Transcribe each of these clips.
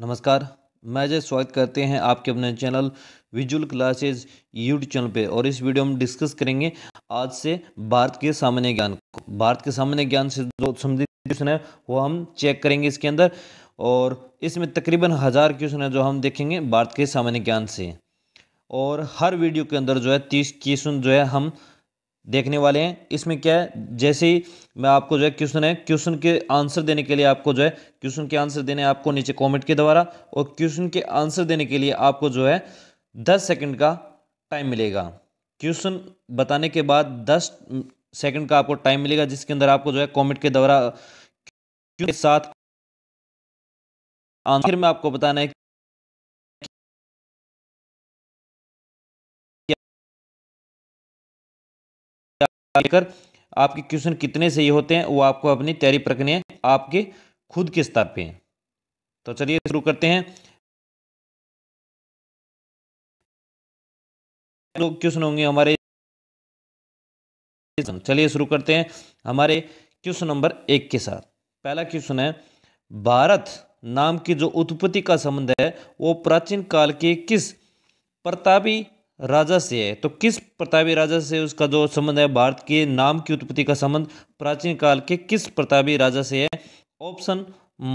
नमस्कार मैं जय स्वागत करते हैं आपके अपने channel visual classes YouTube channel पे और इस वीडियो में डिस्कस करेंगे आज से भारत के सामान्य ज्ञान को भारत के सामान्य ज्ञान से जो संबंधित क्वेश्चन है वो हम चेक करेंगे इसके अंदर और इसमें तकरीबन हज़ार क्वेश्चन है जो हम देखेंगे भारत के सामान्य ज्ञान से और हर वीडियो के अंदर जो है तीस क्वेश्चन जो है हम देखने वाले हैं इसमें क्या है जैसे ही मैं आपको जो है क्वेश्चन है क्वेश्चन के आंसर देने के लिए आपको जो है क्वेश्चन के आंसर देने आपको नीचे कमेंट के द्वारा और क्वेश्चन के आंसर देने के लिए आपको जो है दस सेकंड का टाइम मिलेगा क्वेश्चन बताने के बाद दस सेकंड का आपको टाइम मिलेगा जिसके अंदर आपको जो है कॉमेंट के द्वारा के साथ आंसर में आपको बताना है लेकर आपके क्वेश्चन कितने सही होते हैं वो आपको अपनी तैयारी प्रक्रिया आपके खुद के स्तर पे हैं तो चलिए शुरू करते हैं क्वेश्चन होंगे हमारे चलिए शुरू करते हैं हमारे क्वेश्चन नंबर एक के साथ पहला क्वेश्चन है भारत नाम की जो उत्पत्ति का संबंध है वो प्राचीन काल के किस प्रतापी राजा से है तो किस प्रतापी राजा से उसका जो संबंध है भारत के नाम की उत्पत्ति का संबंध प्राचीन काल के किस प्रतापी राजा से है ऑप्शन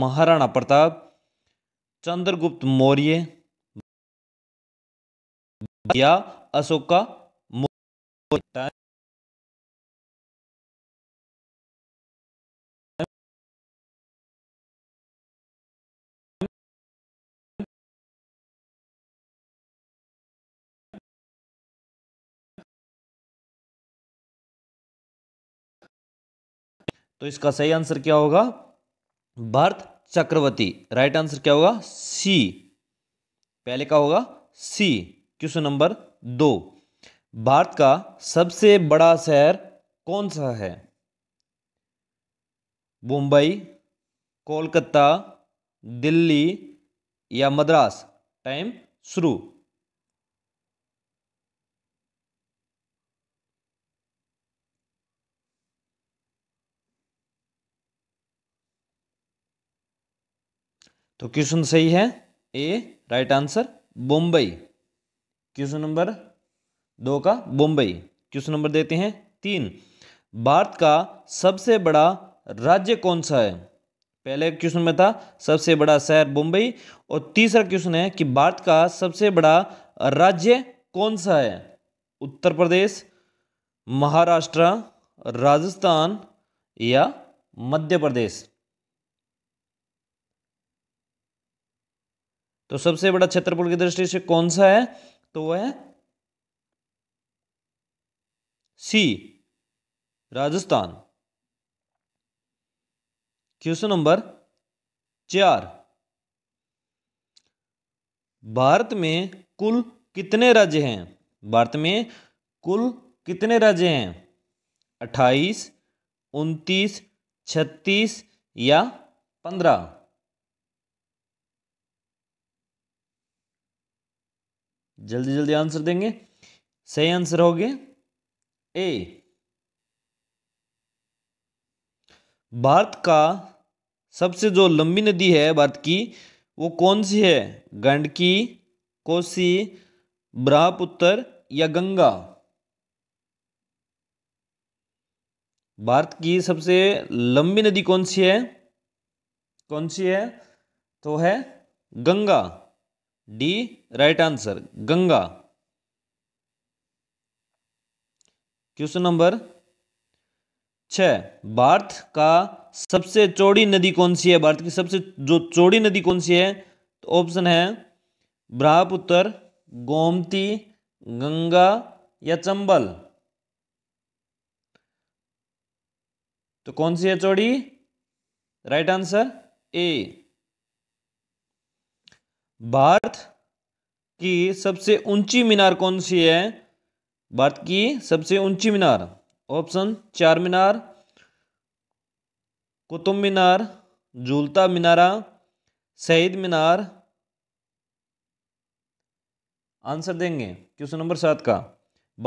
महाराणा प्रताप चंद्रगुप्त मौर्य या अशोका तो इसका सही आंसर क्या होगा भरत चक्रवर्ती राइट आंसर क्या होगा सी पहले का होगा सी क्वेश्चन नंबर दो भारत का सबसे बड़ा शहर कौन सा है मुंबई कोलकाता दिल्ली या मद्रास टाइम शुरू तो क्वेश्चन सही है A right answer Bombay question number दो का बम्बई क्वेश्चन नंबर देते हैं तीन भारत का सबसे बड़ा राज्य कौन सा है पहले क्वेश्चन में था सबसे बड़ा शहर मुंबई और तीसरा क्वेश्चन है कि भारत का सबसे बड़ा राज्य कौन सा है उत्तर प्रदेश महाराष्ट्र राजस्थान या मध्य प्रदेश तो सबसे बड़ा क्षेत्रफल की दृष्टि से कौन सा है तो वह है सी राजस्थान क्वेश्चन नंबर चार भारत में कुल कितने राज्य हैं भारत में कुल कितने राज्य हैं अट्ठाईस उनतीस छत्तीस या पंद्रह जल्दी जल्दी आंसर देंगे सही आंसर हो गए ए भारत का सबसे जो लंबी नदी है भारत की वो कौन सी है गंडकी कोसी ब्रह्मपुत्र या गंगा भारत की सबसे लंबी नदी कौन सी है कौन सी है तो है Ganga D right answer Ganga question number छ भारत का सबसे चौड़ी नदी कौन सी है भारत की सबसे जो चौड़ी नदी कौन सी है तो ऑप्शन है ब्रह्मपुत्र गोमती गंगा या चंबल तो कौन सी है चौड़ी राइट आंसर ए भारत की सबसे ऊंची मीनार कौन सी है भारत की सबसे ऊंची मीनार ऑप्शन चार मीनार कुतुब मीनार झूलता मीनारा शहीद मीनार आंसर देंगे क्वेश्चन नंबर सात का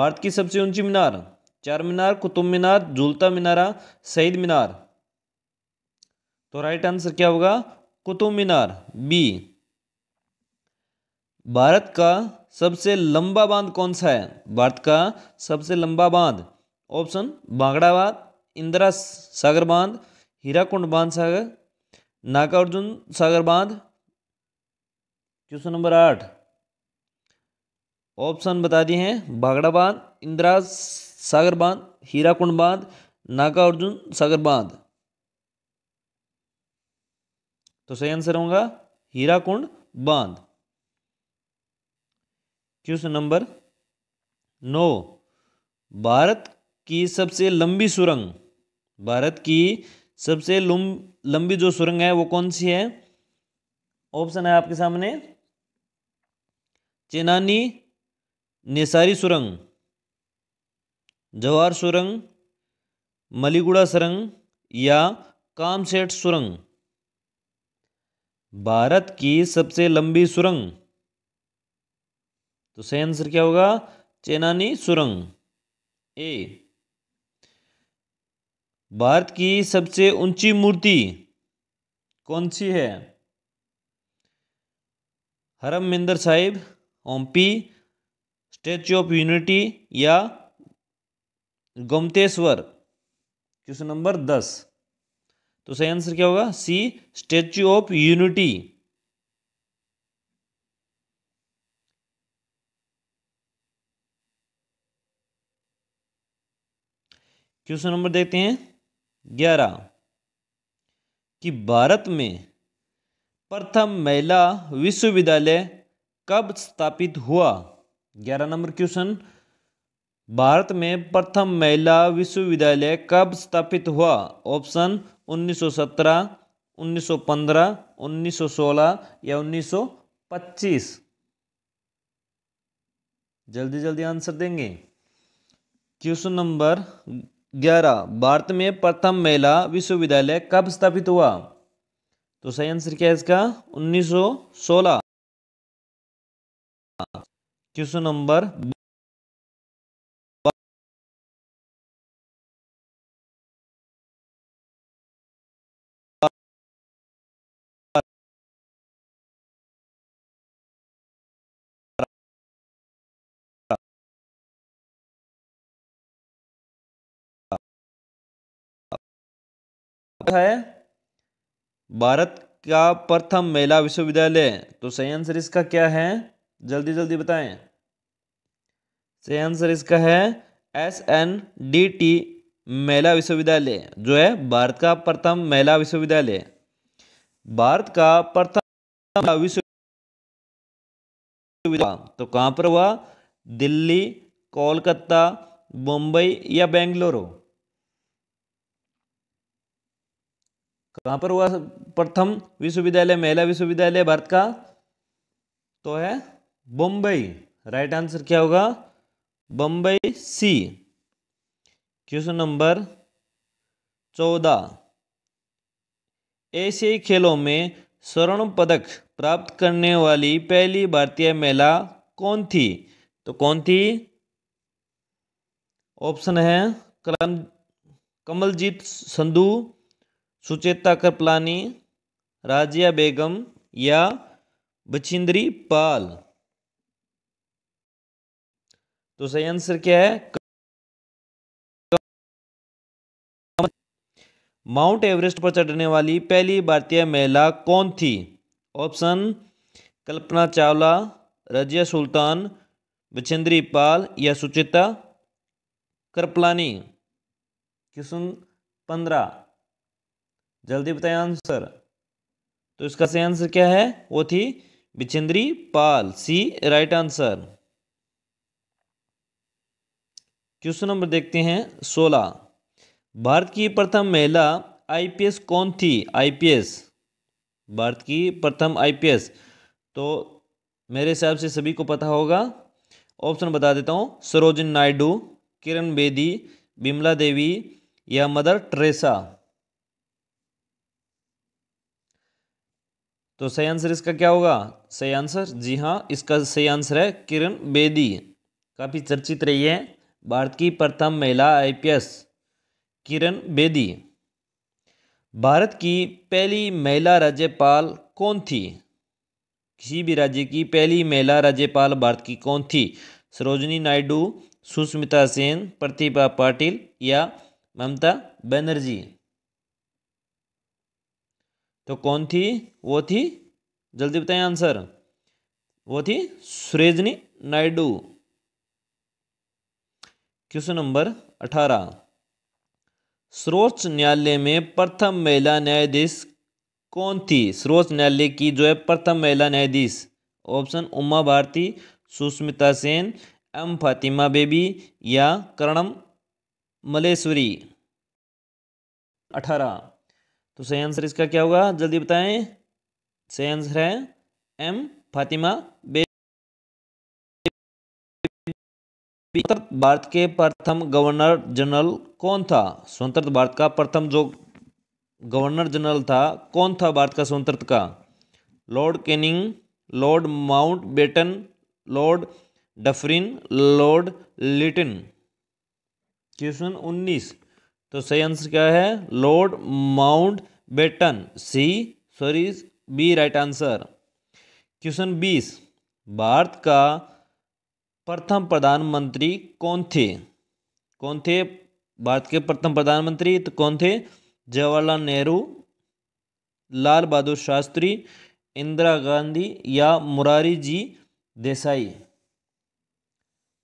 भारत की सबसे ऊंची मीनार चार मीनार कुतुब मीनार झूलता मीनारा शहीद मीनार तो राइट आंसर क्या होगा कुतुब मीनार बी भारत का सबसे लंबा बांध कौन सा है भारत का सबसे लंबा बांध ऑप्शन भांगड़ा बांध इंदिरा सागर बांध हीराकुंड बांध सागर नागार्जुन सागर बांध क्वेश्चन नंबर आठ ऑप्शन बता दिए हैं भागड़ा बांध इंदिरा सागर बांध हीराकुंड बांध नागार्जुन सागर बांध तो सही आंसर होगा हीराकुंड बांध क्वेश्चन नंबर नौ भारत की सबसे लंबी सुरंग भारत की सबसे लंबी जो सुरंग है वो कौन सी है ऑप्शन है आपके सामने चेनानी नेसारी सुरंग जवाहर सुरंग मलीगुड़ा सुरंग या कामसेट सुरंग भारत की सबसे लंबी सुरंग तो सही आंसर क्या होगा चेनानी सुरंग ए भारत की सबसे ऊंची मूर्ति कौन सी है हरमिंदर साहिब ओम्पी स्टेच्यू ऑफ यूनिटी या गोमतेश्वर क्वेश्चन नंबर दस तो सही आंसर क्या होगा C Statue of Unity question number देखते हैं ग्यारह कि भारत में प्रथम महिला विश्वविद्यालय कब स्थापित हुआ ग्यारह नंबर क्वेश्चन भारत में प्रथम महिला विश्वविद्यालय कब स्थापित हुआ ऑप्शन 1917, 1915, 1916 या 1925 जल्दी जल्दी आंसर देंगे क्वेश्चन नंबर ग्यारह भारत में प्रथम महिला विश्वविद्यालय कब स्थापित हुआ तो सही आंसर क्या है इसका 1916 क्वेश्चन नंबर है भारत का प्रथम महिला विश्वविद्यालय तो सही आंसर इसका क्या है जल्दी जल्दी बताएं सही आंसर इसका है एस एन डी टी महिला विश्वविद्यालय जो है भारत का प्रथम महिला विश्वविद्यालय भारत का प्रथम विश्वविद्यालय तो कहां पर हुआ दिल्ली कोलकाता मुंबई या बेंगलुरु कहाँ पर हुआ प्रथम विश्वविद्यालय महिला विश्वविद्यालय भारत का तो है बम्बई राइट आंसर क्या होगा बम्बई सी क्वेश्चन नंबर चौदह एशियाई खेलों में स्वर्ण पदक प्राप्त करने वाली पहली भारतीय महिला कौन थी तो कौन थी ऑप्शन है कलम कमलजीत संधू सुचेता कृपलानी राजिया बेगम या बछिंद्री पाल तो सही आंसर क्या है माउंट एवरेस्ट पर चढ़ने वाली पहली भारतीय महिला कौन थी ऑप्शन कल्पना चावला रजिया सुल्तान बछेंद्री पाल या सुचिता कृपलानी क्वेश्चन पंद्रह जल्दी बताएं आंसर तो इसका सही आंसर क्या है वो थी Bachendri Pal C right answer question number देखते हैं सोलह भारत की प्रथम महिला आईपीएस कौन थी आईपीएस भारत की प्रथम आईपीएस तो मेरे हिसाब से सभी को पता होगा ऑप्शन बता देता हूँ सरोजिन नायडू किरण बेदी बिमला देवी या मदर ट्रेसा तो सही आंसर इसका क्या होगा सही आंसर जी हाँ इसका सही आंसर है किरण बेदी काफ़ी चर्चित रही है भारत की प्रथम महिला आईपीएस किरण बेदी भारत की पहली महिला राज्यपाल कौन थी किसी भी राज्य की पहली महिला राज्यपाल भारत की कौन थी सरोजनी नायडू सुष्मिता सेन प्रतिभा पाटिल या ममता बनर्जी तो कौन थी वो थी जल्दी बताएं आंसर वो थी सुरेजनी नायडू क्वेश्चन नंबर अठारह सर्वोच्च न्यायालय में प्रथम महिला न्यायाधीश कौन थी सर्वोच्च न्यायालय की जो है प्रथम महिला न्यायाधीश ऑप्शन उमा भारती सुष्मिता सेन एम फातिमा बेबी या करणम मलेश्वरी अठारह तो सही आंसर इसका क्या होगा जल्दी बताएं सही आंसर है एम फातिमा बे स्वतंत्र भारत के प्रथम गवर्नर जनरल कौन था स्वतंत्र भारत का प्रथम जो गवर्नर जनरल था कौन था भारत का स्वतंत्र का Lord Canning Lord Mountbatten Lord Dufferin Lord Lytton question उन्नीस तो सही आंसर क्या है Lord Mountbatten C sorry B right answer question बीस भारत का प्रथम प्रधानमंत्री कौन थे कौन थे भारत के प्रथम प्रधानमंत्री तो कौन थे जवाहरलाल नेहरू लाल बहादुर शास्त्री इंदिरा गांधी या मुरारी जी देसाई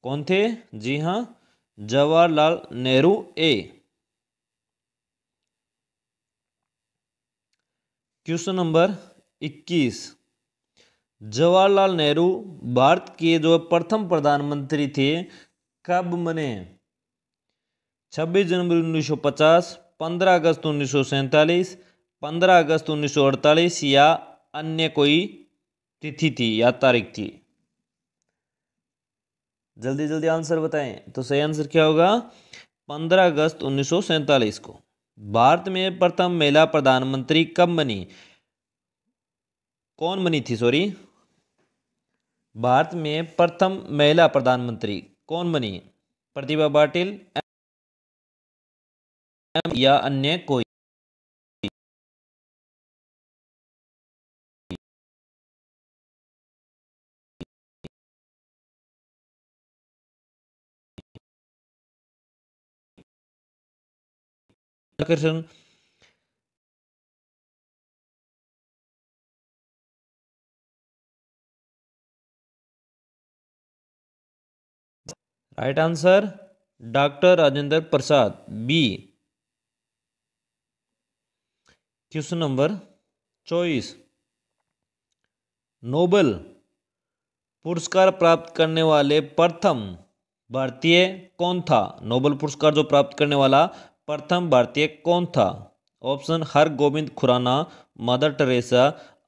कौन थे जी हाँ Jawaharlal Nehru A question number 21 Jawaharlal Nehru Bharat के जो प्रथम प्रधानमंत्री थे कब बने 26 जनवरी 1950 15 अगस्त उन्नीस 15 अगस्त अड़तालीस या अन्य कोई तिथि थी या तारीख थी जल्दी जल्दी आंसर बताएं तो सही आंसर क्या होगा 15 अगस्त उन्नीस को भारत में प्रथम महिला प्रधानमंत्री कब बनी कौन बनी थी सॉरी भारत में प्रथम महिला प्रधानमंत्री कौन बनी प्रतिभा पाटिल या अन्य कोई आकर्षण right answer doctor Rajendra Prasad B question number चौबीस नोबल पुरस्कार प्राप्त करने वाले प्रथम भारतीय कौन था नोबल पुरस्कार जो प्राप्त करने वाला प्रथम भारतीय कौन था option Har Gobind Khorana Mother Teresa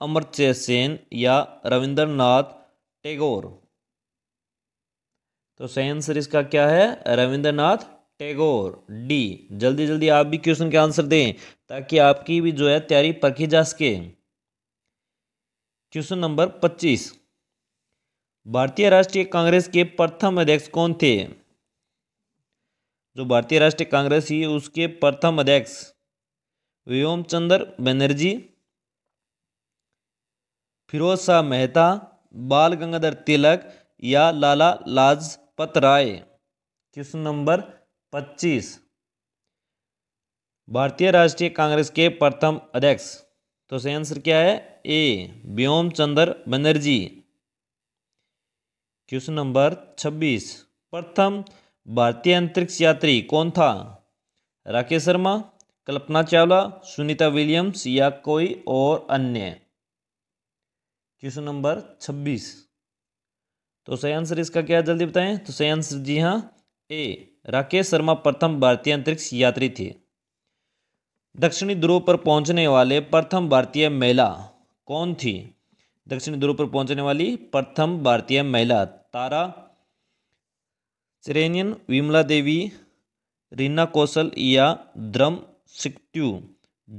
Amartya Sen या रविंद्रनाथ टैगोर तो सही आंसर इसका क्या है रविंद्रनाथ टैगोर डी जल्दी जल्दी आप भी क्वेश्चन के आंसर दें ताकि आपकी भी जो है तैयारी परखी जा सके क्वेश्चन नंबर पच्चीस भारतीय राष्ट्रीय कांग्रेस के प्रथम अध्यक्ष कौन थे जो भारतीय राष्ट्रीय कांग्रेस ही उसके प्रथम अध्यक्ष व्योम चंद्र बनर्जी फिरोज शाह मेहता बाल गंगाधर तिलक या लाला लाजपत राय क्वेश्चन नंबर पच्चीस भारतीय राष्ट्रीय कांग्रेस के प्रथम अध्यक्ष तो सही आंसर क्या है A Womesh Chandra Banerjee question number छब्बीस प्रथम भारतीय अंतरिक्ष यात्री कौन था राकेश शर्मा कल्पना चावला सुनीता विलियम्स या कोई और अन्य क्वेश्चन नंबर छब्बीस तो सही आंसर इसका क्या जल्दी बताएं तो सही आंसर जी हाँ ए राकेश शर्मा प्रथम भारतीय अंतरिक्ष यात्री थे दक्षिणी ध्रुव पर पहुंचने वाले प्रथम भारतीय महिला कौन थी दक्षिणी ध्रुव पर पहुंचने वाली प्रथम भारतीय महिला तारा चरेनियन विमला देवी रीना कौशल या द्रम सिक्त्यू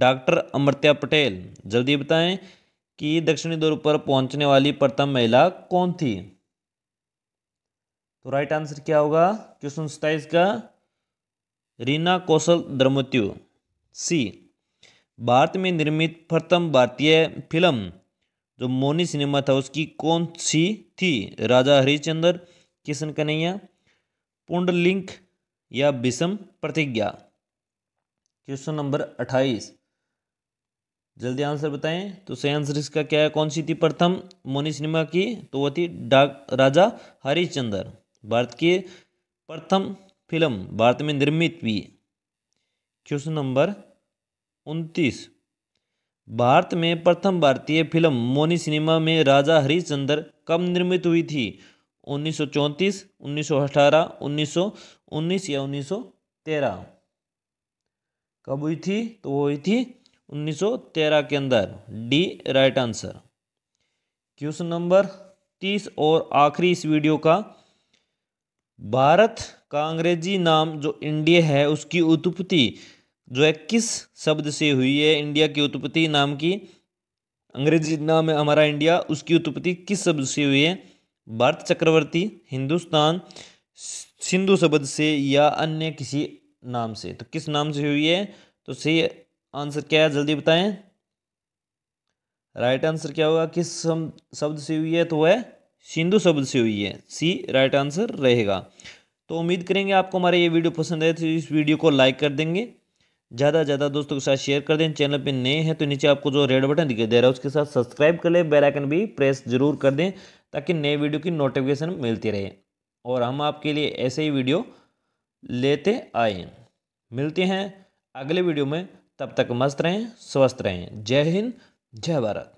डॉक्टर अमृत्या पटेल जल्दी बताएं कि दक्षिणी दौर पर पहुंचने वाली प्रथम महिला कौन थी तो राइट आंसर क्या होगा क्वेश्चन सताइस का रीना कौशल द्रमत्यु सी भारत में निर्मित प्रथम भारतीय फिल्म जो मोनी सिनेमा था उसकी कौन सी थी राजा हरिश्चंद्र किशन कन्हैया पुंडलिंग या विषम प्रतिज्ञा क्वेश्चन नंबर अट्ठाईस जल्दी आंसर बताएं तो सही आंसर इसका क्या है कौन सी थी प्रथम मोनी सिनेमा की तो वह थी डाक राजा हरिश्चंद्र भारत की प्रथम फिल्म भारत में निर्मित हुई क्वेश्चन नंबर उनतीस भारत में प्रथम भारतीय फिल्म मोनी सिनेमा में राजा हरिश्चंद्र कब निर्मित हुई थी उन्नीस सौ चौंतीस उन्नीस सौ अठारह उन्नीस सौ उन्नीस या उन्नीस सौ कब हुई थी तो वो हुई थी उन्नीस सौ तेरह के अंदर D right answer question number तीस और आखिरी इस वीडियो का भारत का अंग्रेजी नाम जो इंडिया है उसकी उत्पत्ति जो है किस शब्द से हुई है इंडिया की उत्पत्ति नाम की अंग्रेजी नाम है हमारा इंडिया उसकी उत्पत्ति किस शब्द से हुई है भारत चक्रवर्ती हिंदुस्तान सिंधु शब्द से या अन्य किसी नाम से तो किस नाम से हुई है तो सही आंसर क्या है जल्दी बताएं राइट आंसर क्या होगा किस शब्द से हुई है तो वह सिंधु शब्द से हुई है सी राइट आंसर रहेगा तो उम्मीद करेंगे आपको हमारा ये वीडियो पसंद आए तो इस वीडियो को लाइक कर देंगे ज़्यादा से ज़्यादा दोस्तों के साथ शेयर कर दें चैनल पे नए हैं तो नीचे आपको जो रेड बटन दिखाई दे रहा है उसके साथ सब्सक्राइब कर लें बेल आइकन भी प्रेस जरूर कर दें ताकि नए वीडियो की नोटिफिकेशन मिलती रहे और हम आपके लिए ऐसे ही वीडियो लेते आए मिलते हैं अगले वीडियो में तब तक मस्त रहें स्वस्थ रहें जय हिंद जय भारत